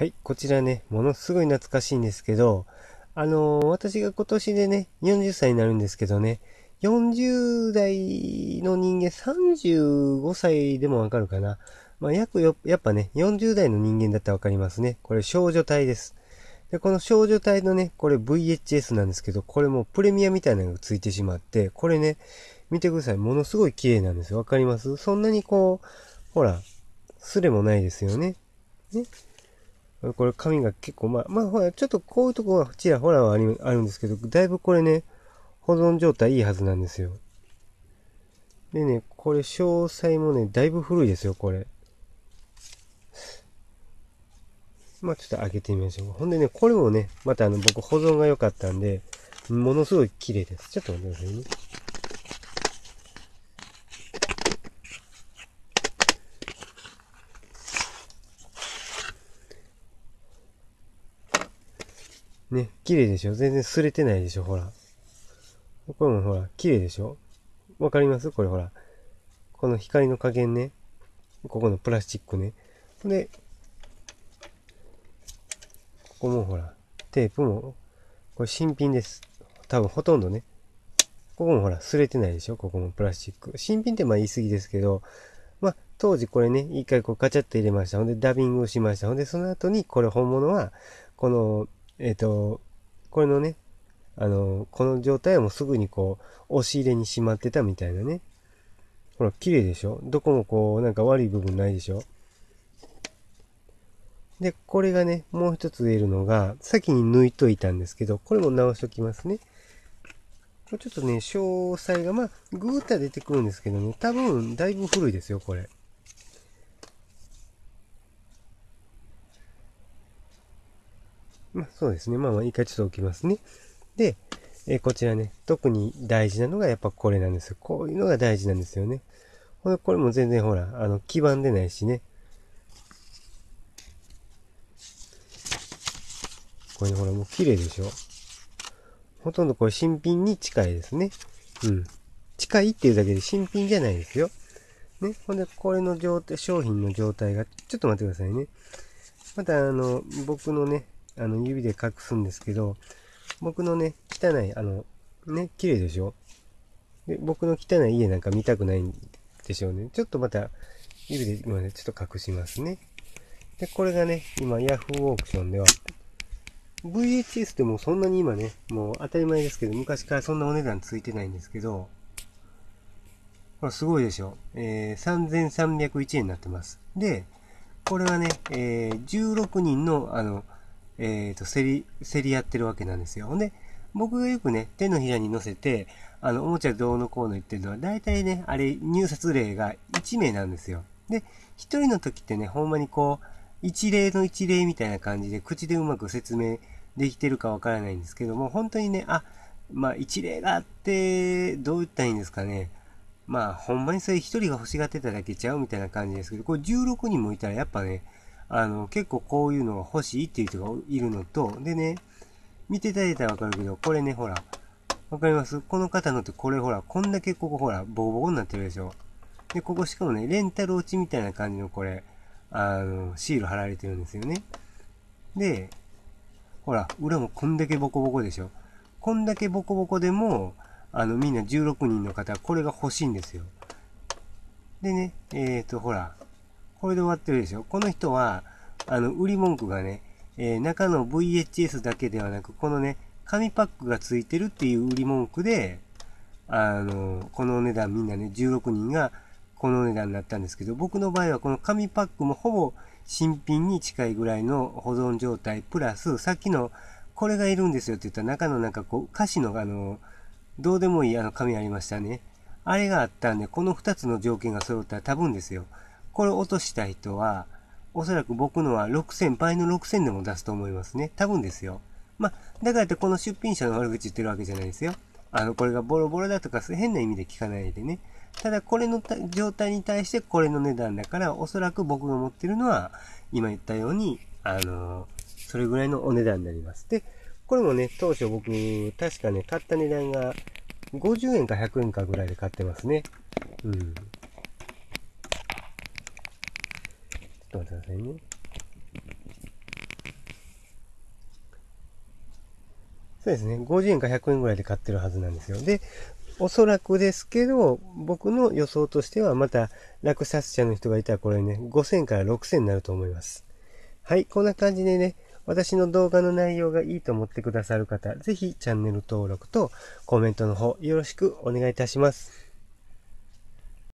はい、こちらね、ものすごい懐かしいんですけど、あのー、私が今年でね、40歳になるんですけどね、40代の人間35歳でもわかるかな。まあ、約よ、やっぱね、40代の人間だったらわかりますね。これ少女体です。で、この少女隊のね、これ VHS なんですけど、これもプレミアみたいなのがついてしまって、これね、見てください。ものすごい綺麗なんですよ。わかりますそんなにこう、ほら、すれもないですよね。ね。これ髪が結構まあ、まあほら、ちょっとこういうとこがちらほらはありあるんですけど、だいぶこれね、保存状態いいはずなんですよ。でね、これ詳細もね、だいぶ古いですよ、これ。まあちょっと開けてみましょう。ほんでね、これもね、またあの僕保存が良かったんで、ものすごい綺麗です。ちょっと待ってくださいね。ね、綺麗でしょ全然擦れてないでしょほら。これもほら、綺麗でしょわかりますこれほら。この光の加減ね。ここのプラスチックね。で、ここもほら、テープも、これ新品です。多分ほとんどね。ここもほら、擦れてないでしょここもプラスチック。新品ってまあ言い過ぎですけど、まあ、当時これね、一回こうガチャって入れました。ほんでダビングしました。ほんでその後にこれ本物は、このえっ、ー、と、これのね、あの、この状態はもうすぐにこう、押し入れにしまってたみたいなね。ほら、綺麗でしょどこもこう、なんか悪い部分ないでしょで、これがね、もう一つ出るのが、先に抜いといたんですけど、これも直しときますね。ちょっとね、詳細が、まあ、ぐーっと出てくるんですけどね、多分、だいぶ古いですよ、これ。まあ、そうですね。まあまあ、一回ちょっと置きますね。で、えー、こちらね、特に大事なのがやっぱこれなんですよ。こういうのが大事なんですよね。これこれも全然ほら、あの、基盤でないしね。これ、ね、ほら、もう綺麗でしょ。ほとんどこれ新品に近いですね。うん。近いっていうだけで新品じゃないですよ。ね。ほんで、これの状態、商品の状態が、ちょっと待ってくださいね。また、あの、僕のね、あの、指で隠すんですけど、僕のね、汚い、あの、ね、綺麗でしょで、僕の汚い家なんか見たくないんでしょうね。ちょっとまた、指で今ね、ちょっと隠しますね。で、これがね、今、ヤフーオークションでは、VHS ってもうそんなに今ね、もう当たり前ですけど、昔からそんなお値段ついてないんですけど、これすごいでしょ。えー、3301円になってます。で、これはね、えー、16人の、あの、えっ、ー、と、競り、競り合ってるわけなんですよ。ほんで、僕がよくね、手のひらに乗せて、あの、おもちゃどうのこうの言ってるのは、大体ね、あれ、入札例が1名なんですよ。で、1人の時ってね、ほんまにこう、一例の一例みたいな感じで、口でうまく説明できてるかわからないんですけども、本当にね、あ、まあ一例があって、どう言ったらいいんですかね。まあ、ほんまにそれ一人が欲しがってただけちゃうみたいな感じですけど、これ16人もいたらやっぱね、あの、結構こういうのが欲しいっていう人がいるのと、でね、見ていただいたらわかるけど、これね、ほら、わかりますこの方のってこれほら、こんだけここほら、ボコボコになってるでしょ。で、ここしかもね、レンタル落ちみたいな感じのこれ、あの、シール貼られてるんですよね。で、ほら、裏もこんだけボコボコでしょ。こんだけボコボコでも、あの、みんな16人の方、これが欲しいんですよ。でね、えっ、ー、と、ほら、これで終わってるでしょ。この人は、あの、売り文句がね、えー、中の VHS だけではなく、このね、紙パックが付いてるっていう売り文句で、あの、このお値段みんなね、16人がこのお値段になったんですけど、僕の場合はこの紙パックもほぼ新品に近いぐらいの保存状態、プラス、さっきの、これがいるんですよって言った中のなんかこう、歌詞のあの、どうでもいいあの紙ありましたね。あれがあったんで、この2つの条件が揃ったら多分ですよ。これ落とした人は、おそらく僕のは6000、倍の6000でも出すと思いますね。多分ですよ。まあ、だからってこの出品者の悪口言ってるわけじゃないですよ。あの、これがボロボロだとか変な意味で聞かないでね。ただこれの状態に対してこれの値段だから、おそらく僕が持ってるのは、今言ったように、あの、それぐらいのお値段になります。で、これもね、当初僕、確かね、買った値段が50円か100円かぐらいで買ってますね。うん。と待ってくださいね。そうですね。50円か100円ぐらいで買ってるはずなんですよ。で、おそらくですけど、僕の予想としては、また落札者の人がいたらこれね、5000から6000になると思います。はい、こんな感じでね、私の動画の内容がいいと思ってくださる方、ぜひチャンネル登録とコメントの方よろしくお願いいたします。